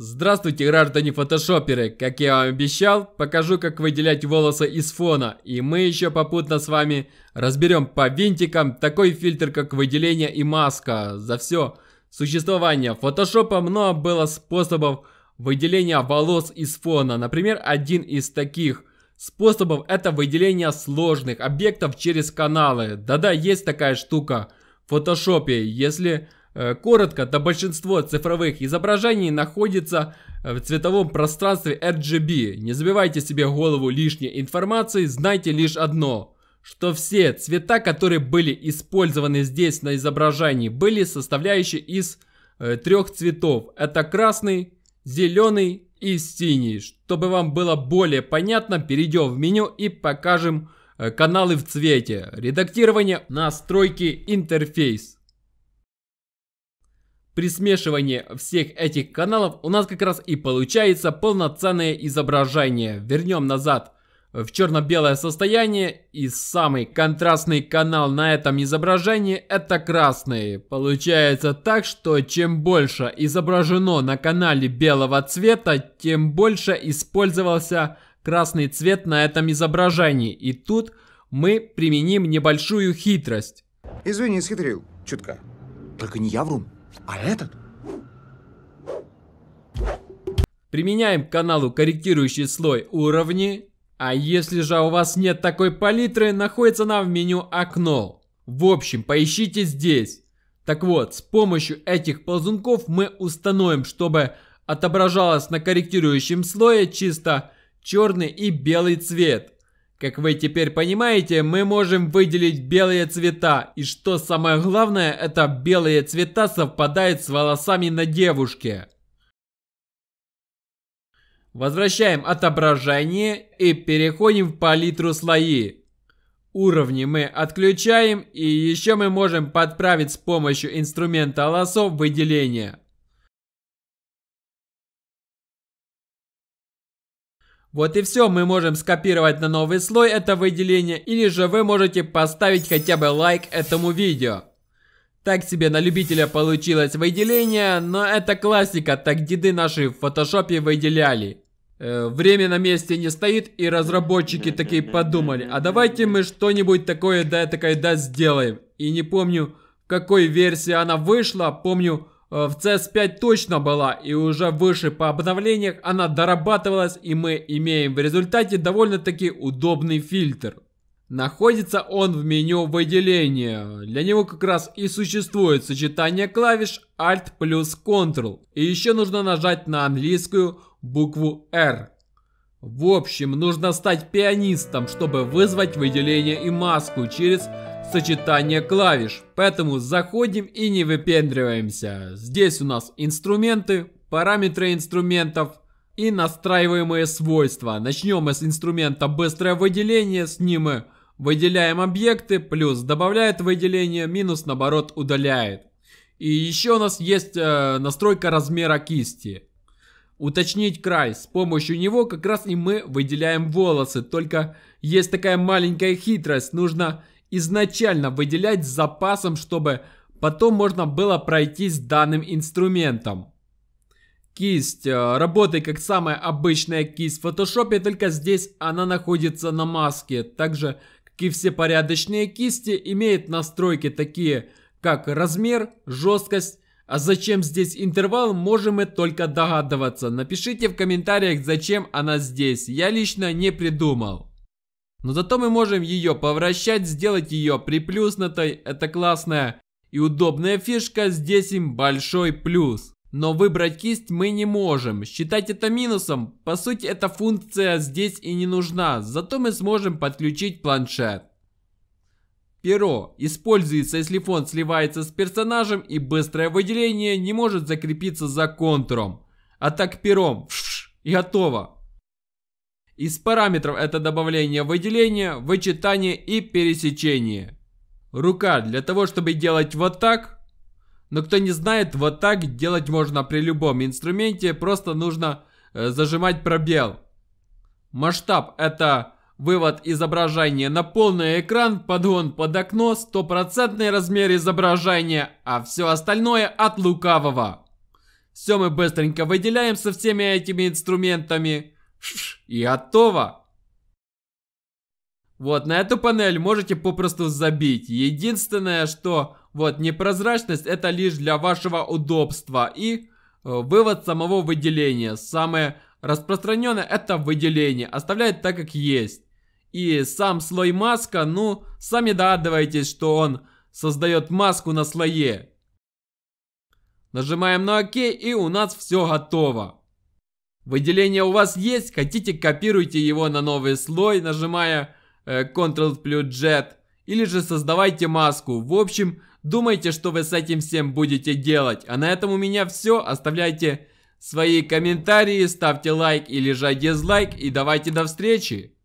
Здравствуйте, граждане фотошоперы! Как я вам обещал, покажу, как выделять волосы из фона. И мы еще попутно с вами разберем по винтикам такой фильтр, как выделение и маска. За все существование фотошопа много было способов выделения волос из фона. Например, один из таких способов это выделение сложных объектов через каналы. Да-да, есть такая штука в фотошопе. Если Э, коротко, то большинство цифровых изображений находится э, в цветовом пространстве RGB. Не забивайте себе голову лишней информации, знайте лишь одно, что все цвета, которые были использованы здесь на изображении, были составляющие из э, трех цветов. Это красный, зеленый и синий. Чтобы вам было более понятно, перейдем в меню и покажем э, каналы в цвете. Редактирование, настройки, интерфейс. При смешивании всех этих каналов у нас как раз и получается полноценное изображение. Вернем назад в черно-белое состояние и самый контрастный канал на этом изображении это красный. Получается так, что чем больше изображено на канале белого цвета, тем больше использовался красный цвет на этом изображении. И тут мы применим небольшую хитрость. Извини, схитрил чутка. Только не я врум. А этот? Применяем к каналу корректирующий слой уровни. А если же у вас нет такой палитры, находится она в меню окно. В общем, поищите здесь. Так вот, с помощью этих ползунков мы установим, чтобы отображалось на корректирующем слое чисто черный и белый цвет. Как вы теперь понимаете, мы можем выделить белые цвета, и что самое главное, это белые цвета совпадают с волосами на девушке. Возвращаем отображение и переходим в палитру слои. Уровни мы отключаем и еще мы можем подправить с помощью инструмента лосо выделение. Вот и все, мы можем скопировать на новый слой это выделение, или же вы можете поставить хотя бы лайк этому видео. Так себе на любителя получилось выделение, но это классика, так деды наши в фотошопе выделяли. Э, время на месте не стоит, и разработчики такие подумали, а давайте мы что-нибудь такое да такое да сделаем. И не помню, в какой версии она вышла, помню Э, в CS5 точно была, и уже выше по обновлениях она дорабатывалась, и мы имеем в результате довольно-таки удобный фильтр. Находится он в меню выделения. Для него как раз и существует сочетание клавиш Alt плюс Ctrl. И еще нужно нажать на английскую букву R. В общем, нужно стать пианистом, чтобы вызвать выделение и маску через сочетание клавиш. Поэтому заходим и не выпендриваемся. Здесь у нас инструменты, параметры инструментов и настраиваемые свойства. Начнем мы с инструмента быстрое выделение, с ним мы выделяем объекты, плюс добавляет выделение, минус наоборот удаляет. И еще у нас есть э, настройка размера кисти уточнить край. С помощью него как раз и мы выделяем волосы. Только есть такая маленькая хитрость. Нужно изначально выделять с запасом, чтобы потом можно было пройтись данным инструментом. Кисть э, работает как самая обычная кисть в фотошопе, только здесь она находится на маске. Также, как и все порядочные кисти, имеет настройки такие, как размер, жесткость, а зачем здесь интервал, можем мы только догадываться. Напишите в комментариях, зачем она здесь. Я лично не придумал. Но зато мы можем ее повращать, сделать ее приплюснутой. Это классная и удобная фишка, здесь им большой плюс. Но выбрать кисть мы не можем. Считать это минусом. По сути, эта функция здесь и не нужна. Зато мы сможем подключить планшет. Перо используется, если фон сливается с персонажем и быстрое выделение не может закрепиться за контуром. А так пером. и готово. Из параметров это добавление выделения, вычитание и пересечение. Рука для того, чтобы делать вот так. Но кто не знает, вот так делать можно при любом инструменте, просто нужно э, зажимать пробел. Масштаб это Вывод изображения на полный экран, подгон под окно, стопроцентный размер изображения, а все остальное от лукавого. Все мы быстренько выделяем со всеми этими инструментами. и готово. Вот на эту панель можете попросту забить. Единственное, что вот непрозрачность это лишь для вашего удобства и э, вывод самого выделения. Самое распространенное это выделение. Оставляет так как есть. И сам слой маска, ну, сами догадывайтесь, что он создает маску на слое. Нажимаем на ОК и у нас все готово. Выделение у вас есть, хотите копируйте его на новый слой, нажимая э, Ctrl плюс Jet. Или же создавайте маску. В общем, думайте, что вы с этим всем будете делать. А на этом у меня все. Оставляйте свои комментарии, ставьте лайк или же дизлайк и давайте до встречи.